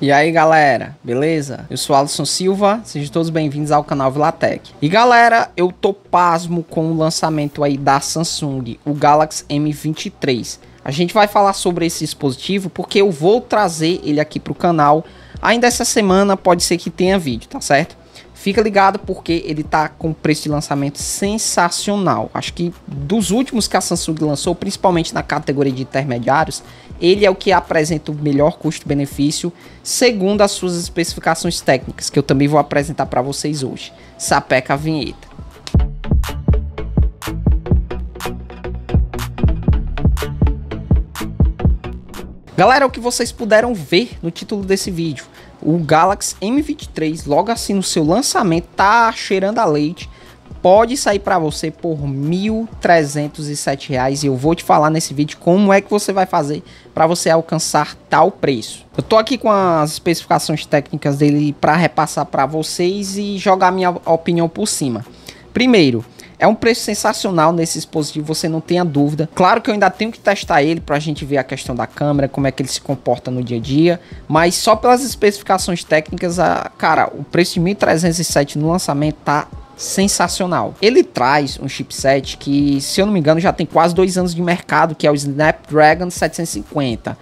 E aí galera, beleza? Eu sou Alisson Silva, sejam todos bem-vindos ao canal Vilatec. E galera, eu tô pasmo com o lançamento aí da Samsung, o Galaxy M23. A gente vai falar sobre esse dispositivo porque eu vou trazer ele aqui pro canal. Ainda essa semana pode ser que tenha vídeo, tá certo? fica ligado porque ele tá com preço de lançamento sensacional. Acho que dos últimos que a Samsung lançou, principalmente na categoria de intermediários, ele é o que apresenta o melhor custo-benefício segundo as suas especificações técnicas, que eu também vou apresentar para vocês hoje. Sapeca a vinheta. Galera, é o que vocês puderam ver no título desse vídeo, o Galaxy M23, logo assim no seu lançamento, tá cheirando a leite. Pode sair para você por R$ 1.307 e eu vou te falar nesse vídeo como é que você vai fazer para você alcançar tal preço. Eu tô aqui com as especificações técnicas dele para repassar para vocês e jogar minha opinião por cima. Primeiro, é um preço sensacional nesse dispositivo, você não tenha dúvida. Claro que eu ainda tenho que testar ele para a gente ver a questão da câmera, como é que ele se comporta no dia a dia, mas só pelas especificações técnicas, a, cara, o preço de 1307 no lançamento tá sensacional. Ele traz um chipset que, se eu não me engano, já tem quase dois anos de mercado, que é o Snapdragon 750.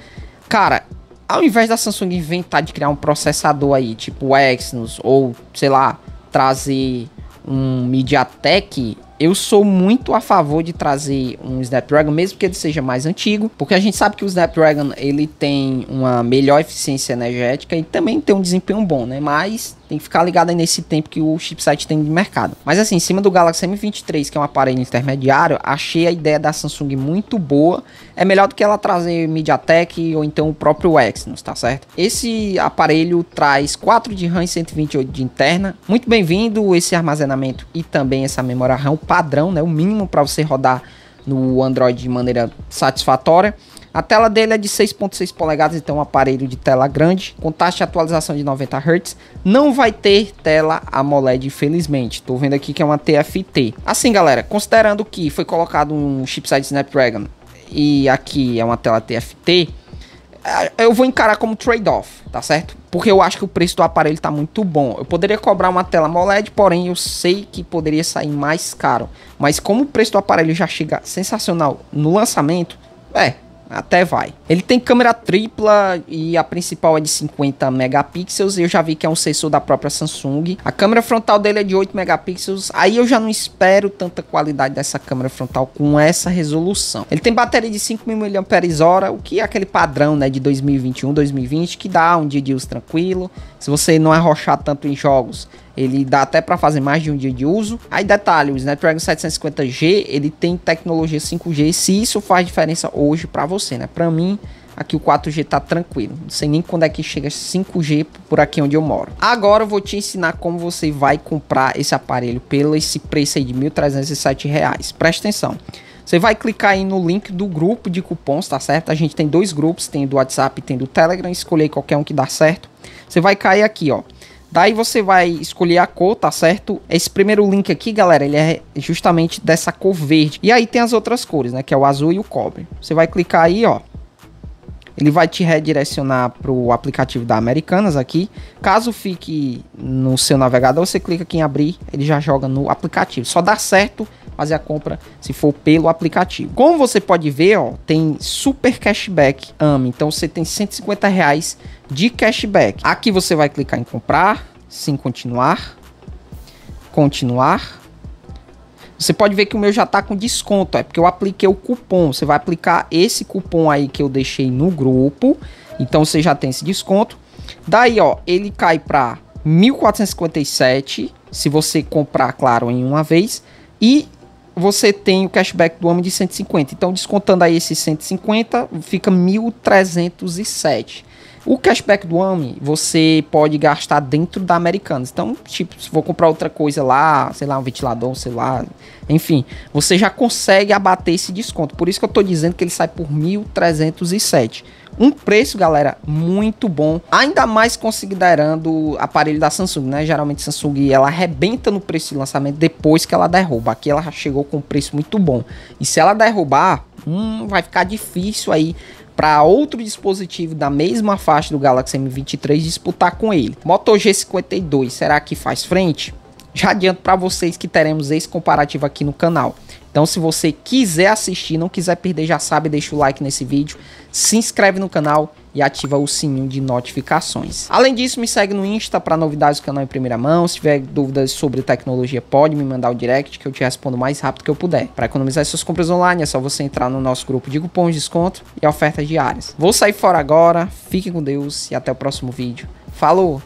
Cara, ao invés da Samsung inventar de criar um processador aí, tipo o Exynos, ou sei lá, trazer um MediaTek eu sou muito a favor de trazer um Snapdragon, mesmo que ele seja mais antigo, porque a gente sabe que o Snapdragon ele tem uma melhor eficiência energética e também tem um desempenho bom, né? Mas tem que ficar ligado aí nesse tempo que o chipset tem de mercado. Mas assim, em cima do Galaxy M23, que é um aparelho intermediário, achei a ideia da Samsung muito boa. É melhor do que ela trazer MediaTek ou então o próprio Exynos, tá certo? Esse aparelho traz 4 de RAM e 128 de interna. Muito bem-vindo esse armazenamento e também essa memória RAM padrão, né, o mínimo para você rodar no Android de maneira satisfatória. A tela dele é de 6.6 polegadas, então é um aparelho de tela grande, com taxa de atualização de 90 Hz. Não vai ter tela AMOLED, infelizmente. Estou vendo aqui que é uma TFT. Assim, galera, considerando que foi colocado um chipset Snapdragon e aqui é uma tela TFT, é, eu vou encarar como trade-off, tá certo? Porque eu acho que o preço do aparelho está muito bom. Eu poderia cobrar uma tela AMOLED, porém eu sei que poderia sair mais caro. Mas como o preço do aparelho já chega sensacional no lançamento, é, até vai. Ele tem câmera tripla e a principal é de 50 megapixels. Eu já vi que é um sensor da própria Samsung. A câmera frontal dele é de 8 megapixels. Aí eu já não espero tanta qualidade dessa câmera frontal com essa resolução. Ele tem bateria de 5.000 mAh, o que é aquele padrão né, de 2021, 2020, que dá um dia de uso tranquilo. Se você não arrochar tanto em jogos, ele dá até para fazer mais de um dia de uso. Aí detalhe, o Snapdragon 750G, ele tem tecnologia 5G, se isso faz diferença hoje para você, né? Para mim, Aqui o 4G tá tranquilo. Não sei nem quando é que chega 5G por aqui onde eu moro. Agora eu vou te ensinar como você vai comprar esse aparelho pelo esse preço aí de R$ 1.307. Presta atenção. Você vai clicar aí no link do grupo de cupons, tá certo? A gente tem dois grupos, tem do WhatsApp e tem do Telegram. Escolher qualquer um que dá certo. Você vai cair aqui, ó. Daí tá? você vai escolher a cor, tá certo? Esse primeiro link aqui, galera, ele é justamente dessa cor verde. E aí tem as outras cores, né? Que é o azul e o cobre. Você vai clicar aí, ó. Ele vai te redirecionar para o aplicativo da Americanas aqui. Caso fique no seu navegador, você clica aqui em abrir, ele já joga no aplicativo. Só dá certo fazer a compra se for pelo aplicativo. Como você pode ver, ó, tem super cashback AME. Então você tem 150 reais de cashback. Aqui você vai clicar em comprar, sim continuar, continuar. Você pode ver que o meu já tá com desconto, é porque eu apliquei o cupom. Você vai aplicar esse cupom aí que eu deixei no grupo. Então você já tem esse desconto. Daí, ó, ele cai para 1457 se você comprar, claro, em uma vez e você tem o cashback do homem de 150. Então, descontando aí esses 150, fica 1.307. O cashback do AMI você pode gastar dentro da Americanas. Então, tipo, se for comprar outra coisa lá, sei lá, um ventilador, sei lá, enfim, você já consegue abater esse desconto. Por isso que eu tô dizendo que ele sai por 1.307 um preço, galera, muito bom. Ainda mais considerando o aparelho da Samsung, né? Geralmente Samsung ela arrebenta no preço de lançamento depois que ela derruba. Aqui ela chegou com um preço muito bom. E se ela derrubar, hum, vai ficar difícil aí para outro dispositivo da mesma faixa do Galaxy M23 disputar com ele. Moto G52, será que faz frente? Já adianto para vocês que teremos esse comparativo aqui no canal. Então se você quiser assistir, não quiser perder, já sabe, deixa o like nesse vídeo, se inscreve no canal e ativa o sininho de notificações. Além disso, me segue no Insta para novidades do canal em primeira mão. Se tiver dúvidas sobre tecnologia, pode me mandar o direct que eu te respondo o mais rápido que eu puder. Para economizar suas compras online, é só você entrar no nosso grupo de cupons, de desconto e ofertas diárias. Vou sair fora agora, fiquem com Deus e até o próximo vídeo. Falou!